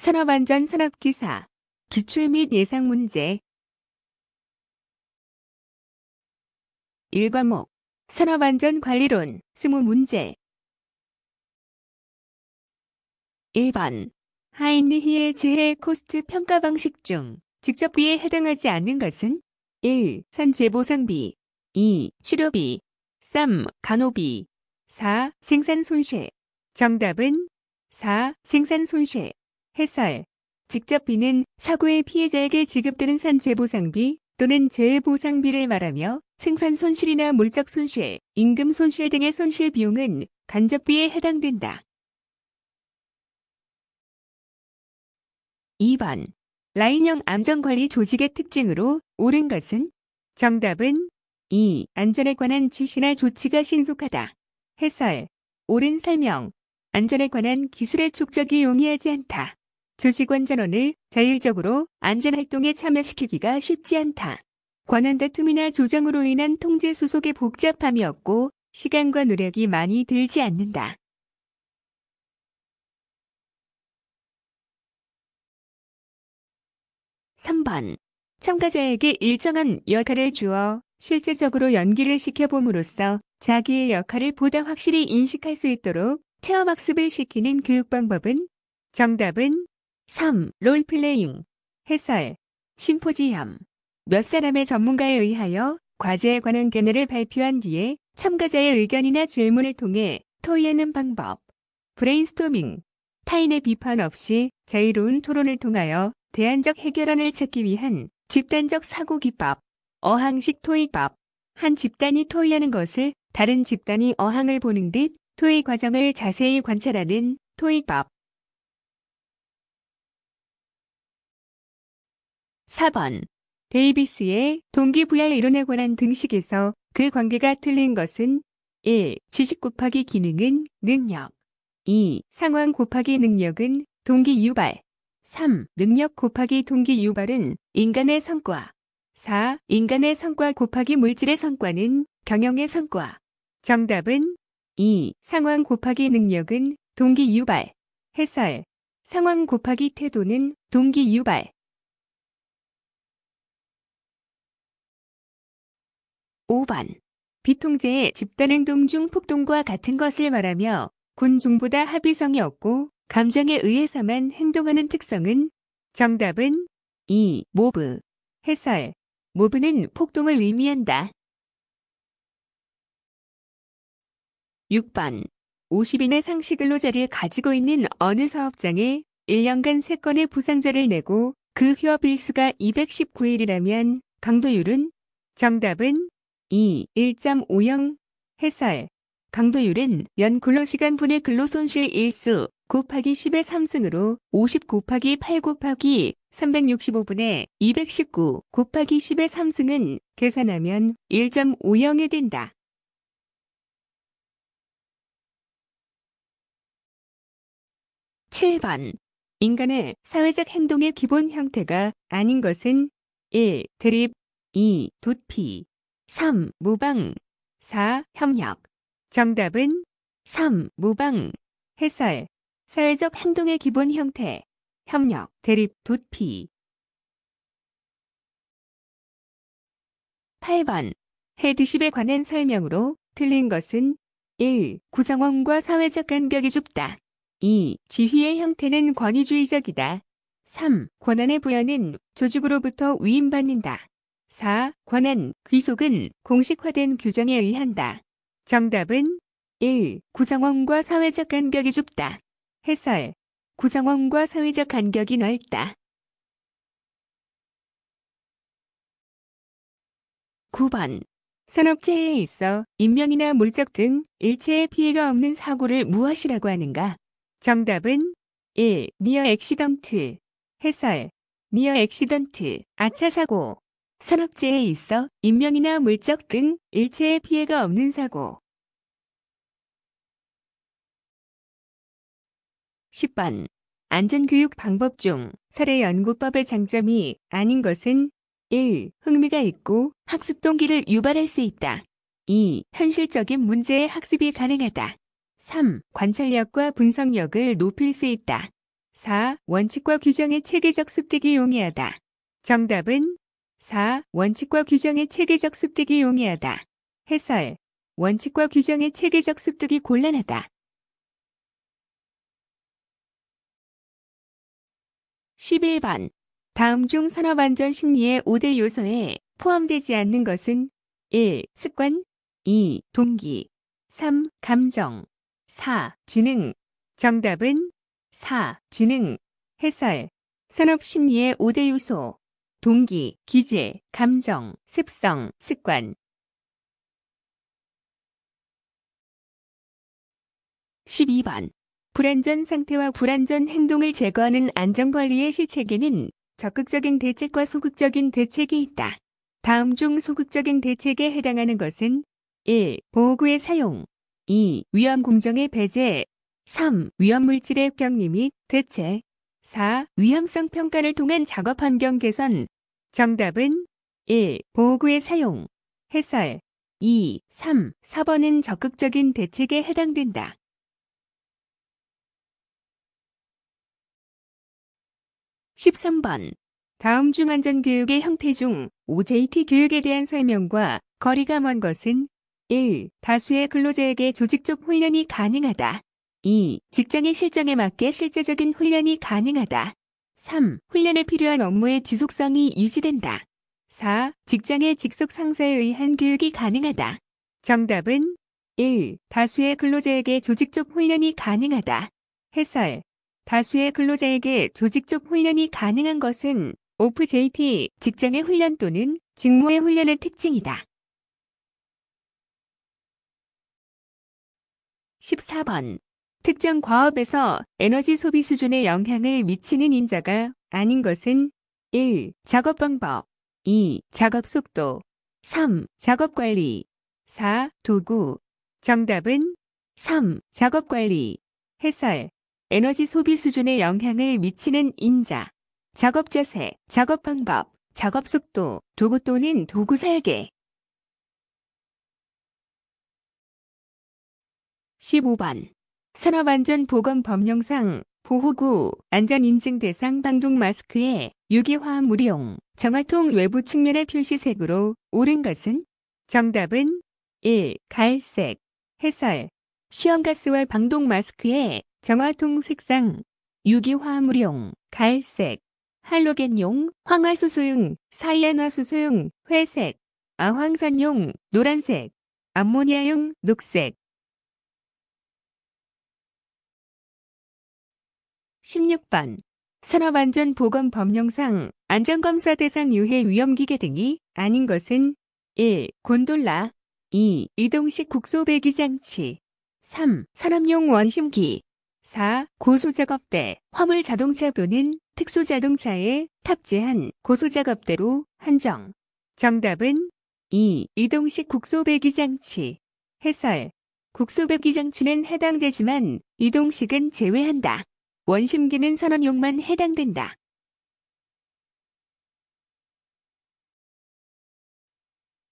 산업안전 산업기사 기출 및 예상 문제 1과목 산업안전관리론 20문제 1번 하인리히의 재해 코스트 평가 방식 중 직접비에 해당하지 않는 것은 1. 산재보상비 2. 치료비 3. 간호비 4. 생산손실 정답은 4. 생산손실 해설. 직접비는 사고의 피해자에게 지급되는 산재보상비 또는 재해보상비를 말하며 생산 손실이나 물적 손실, 임금 손실 등의 손실 비용은 간접비에 해당된다. 2번. 라인형 암전관리 조직의 특징으로 옳은 것은 정답은 2. 안전에 관한 지시나 조치가 신속하다. 해설. 옳은 설명. 안전에 관한 기술의 축적이 용이하지 않다. 조직원전원을 자율적으로 안전활동에 참여시키기가 쉽지 않다. 권한 다툼이나 조정으로 인한 통제 수속의 복잡함이 없고 시간과 노력이 많이 들지 않는다. (3번) 참가자에게 일정한 역할을 주어 실제적으로 연기를 시켜봄으로써 자기의 역할을 보다 확실히 인식할 수 있도록 체험학습을 시키는 교육방법은 정답은 3. 롤플레잉, 해설, 심포지엄. 몇 사람의 전문가에 의하여 과제에 관한 견해를 발표한 뒤에 참가자의 의견이나 질문을 통해 토의하는 방법. 브레인스토밍. 타인의 비판 없이 자유로운 토론을 통하여 대안적 해결안을 찾기 위한 집단적 사고 기법. 어항식 토의법. 한 집단이 토의하는 것을 다른 집단이 어항을 보는 듯 토의 과정을 자세히 관찰하는 토의법. 4번 데이비스의 동기부여 의 이론에 관한 등식에서 그 관계가 틀린 것은 1. 지식 곱하기 기능은 능력 2. 상황 곱하기 능력은 동기 유발 3. 능력 곱하기 동기 유발은 인간의 성과 4. 인간의 성과 곱하기 물질의 성과는 경영의 성과 정답은 2. 상황 곱하기 능력은 동기 유발 해설 상황 곱하기 태도는 동기 유발 5번. 비통제의 집단행동 중 폭동과 같은 것을 말하며 군중보다 합의성이 없고 감정에 의해서만 행동하는 특성은 정답은 2. 모브. 해설. 모브는 폭동을 의미한다. 6번. 50인의 상시 근로자를 가지고 있는 어느 사업장에 1년간 3건의 부상자를 내고 그 휴업 일수가 219일이라면 강도율은 정답은 2. 1.50 해설 강도율은 연 근로시간분의 근로손실 일수 곱하기 10의 3승으로 50 곱하기 8 곱하기 365분의 219 곱하기 10의 3승은 계산하면 1.50이 된다. 7번 인간의 사회적 행동의 기본 형태가 아닌 것은 1. 드립, 2. 도피, 3. 무방 4. 협력 정답은 3. 무방 해설 사회적 행동의 기본 형태 협력, 대립, 도피 8번 헤드십에 관한 설명으로 틀린 것은 1. 구성원과 사회적 간격이 좁다. 2. 지휘의 형태는 권위주의적이다. 3. 권한의 부여는 조직으로부터 위임받는다. 4. 권한, 귀속은 공식화된 규정에 의한다. 정답은 1. 구성원과 사회적 간격이 좁다. 해설. 구성원과 사회적 간격이 넓다. 9번. 산업체에 있어 인명이나 물적 등 일체의 피해가 없는 사고를 무엇이라고 하는가? 정답은 1. 니어 엑시던트 해설. 니어 엑시던트 아차 사고. 산업재해에 있어 인명이나 물적 등 일체의 피해가 없는 사고. 10번. 안전교육 방법 중 사례 연구법의 장점이 아닌 것은 1. 흥미가 있고 학습 동기를 유발할 수 있다. 2. 현실적인 문제의 학습이 가능하다. 3. 관찰력과 분석력을 높일 수 있다. 4. 원칙과 규정의 체계적 습득이 용이하다. 정답은 4. 원칙과 규정의 체계적 습득이 용이하다. 해설. 원칙과 규정의 체계적 습득이 곤란하다. 1 1번 다음 중 산업안전 심리의 5대 요소에 포함되지 않는 것은 1. 습관 2. 동기 3. 감정 4. 지능 정답은 4. 지능 해설 산업심리의 5대 요소 동기, 기재 감정, 습성, 습관. 1 2번 불안전 상태와 불안전 행동을 제거하는 안전관리의 시책에는 적극적인 대책과 소극적인 대책이 있다. 다음 중 소극적인 대책에 해당하는 것은 1. 보호구의 사용 2. 위험 공정의 배제 3. 위험 물질의 격리 및 대체 4. 위험성 평가를 통한 작업 환경 개선. 정답은 1. 보호구의 사용. 해설. 2. 3. 4번은 적극적인 대책에 해당된다. 1 3번 다음 중 안전교육의 형태 중 OJT 교육에 대한 설명과 거리가 먼 것은 1. 다수의 근로자에게 조직적 훈련이 가능하다. 2. 직장의 실정에 맞게 실제적인 훈련이 가능하다. 3. 훈련에 필요한 업무의 지속성이 유지된다. 4. 직장의 직속 상사에 의한 교육이 가능하다. 정답은 1. 다수의 근로자에게 조직적 훈련이 가능하다. 해설. 다수의 근로자에게 조직적 훈련이 가능한 것은 o f JT 직장의 훈련 또는 직무의 훈련의 특징이다. 14번 특정 과업에서 에너지 소비 수준에 영향을 미치는 인자가 아닌 것은 1. 작업 방법 2. 작업 속도 3. 작업 관리 4. 도구 정답은 3. 작업 관리 해설 에너지 소비 수준에 영향을 미치는 인자 작업 자세, 작업 방법, 작업 속도, 도구 또는 도구 설계 15번 산업안전보건법령상 보호구 안전인증 대상 방독 마스크에 유기화합 물용 정화통 외부 측면의 표시색으로 옳은 것은 정답은 1. 갈색 해설 시험가스와 방독 마스크에 정화통 색상 유기화합 물용 갈색 할로겐용 황화수소용 사이안화수소용 회색 아황산용 노란색 암모니아용 녹색 16번 산업안전보건법령상 안전검사 대상 유해 위험기계 등이 아닌 것은 1. 곤돌라 2. 이동식 국소배기장치 3. 산업용 원심기 4. 고소작업대 화물자동차 또는 특수자동차에 탑재한 고소작업대로 한정 정답은 2. 이동식 국소배기장치 해설 국소배기장치는 해당되지만 이동식은 제외한다. 원심기는 선언용만 해당된다.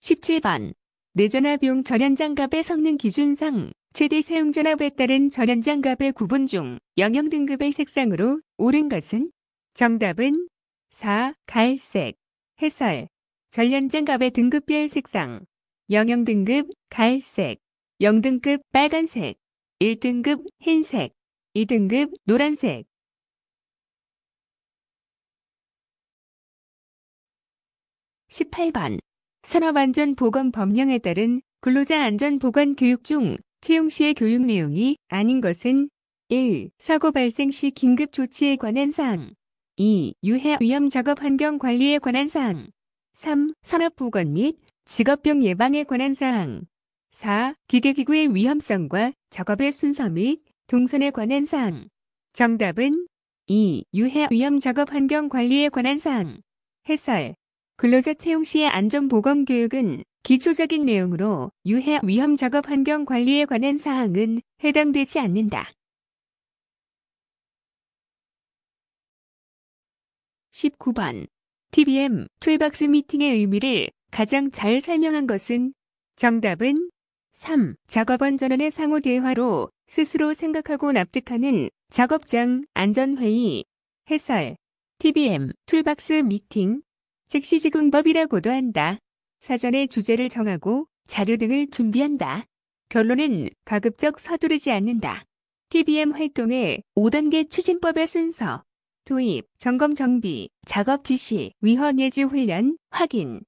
1 7번 내전압용 전연장갑의 성능 기준상 최대 사용전압에 따른 전연장갑의 구분 중 영영 등급의 색상으로 옳은 것은 정답은 4. 갈색 해설 전연장갑의 등급별 색상 영영 등급 갈색 0등급 빨간색 1등급 흰색 2등급 노란색 1 8번 산업안전보건법령에 따른 근로자 안전보건 교육 중 채용 시의 교육 내용이 아닌 것은 1. 사고 발생 시 긴급 조치에 관한 사항 2. 유해 위험 작업 환경 관리에 관한 사항 3. 산업보건 및 직업병 예방에 관한 사항 4. 기계기구의 위험성과 작업의 순서 및 동선에 관한 사항. 음. 정답은 2. 유해 위험 작업 환경 관리에 관한 사항. 음. 해설. 근로자 채용 시의 안전보건 교육은 기초적인 내용으로 유해 위험 작업 환경 관리에 관한 사항은 해당되지 않는다. 19번. TBM 툴박스 미팅의 의미를 가장 잘 설명한 것은 정답은 3. 작업원 전원의 상호 대화로 스스로 생각하고 납득하는 작업장 안전회의, 해설, TBM, 툴박스 미팅, 즉시지근법이라고도 한다. 사전에 주제를 정하고 자료 등을 준비한다. 결론은 가급적 서두르지 않는다. TBM 활동의 5단계 추진법의 순서 도입, 점검 정비, 작업 지시, 위헌 예지 훈련, 확인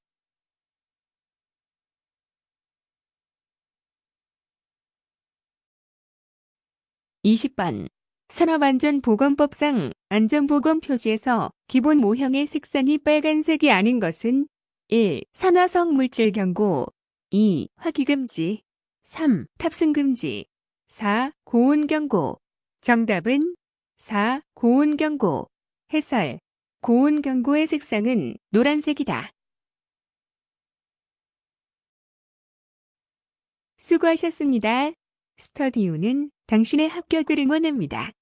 20번 산업안전보건법상 안전보건 표지에서 기본 모형의 색상이 빨간색이 아닌 것은 1. 산화성 물질 경고 2. 화기금지 3. 탑승금지 4. 고온경고 정답은 4. 고온경고 해설 고온경고의 색상은 노란색이다. 수고하셨습니다. 스터디오는 당신의 합격을 응원합니다.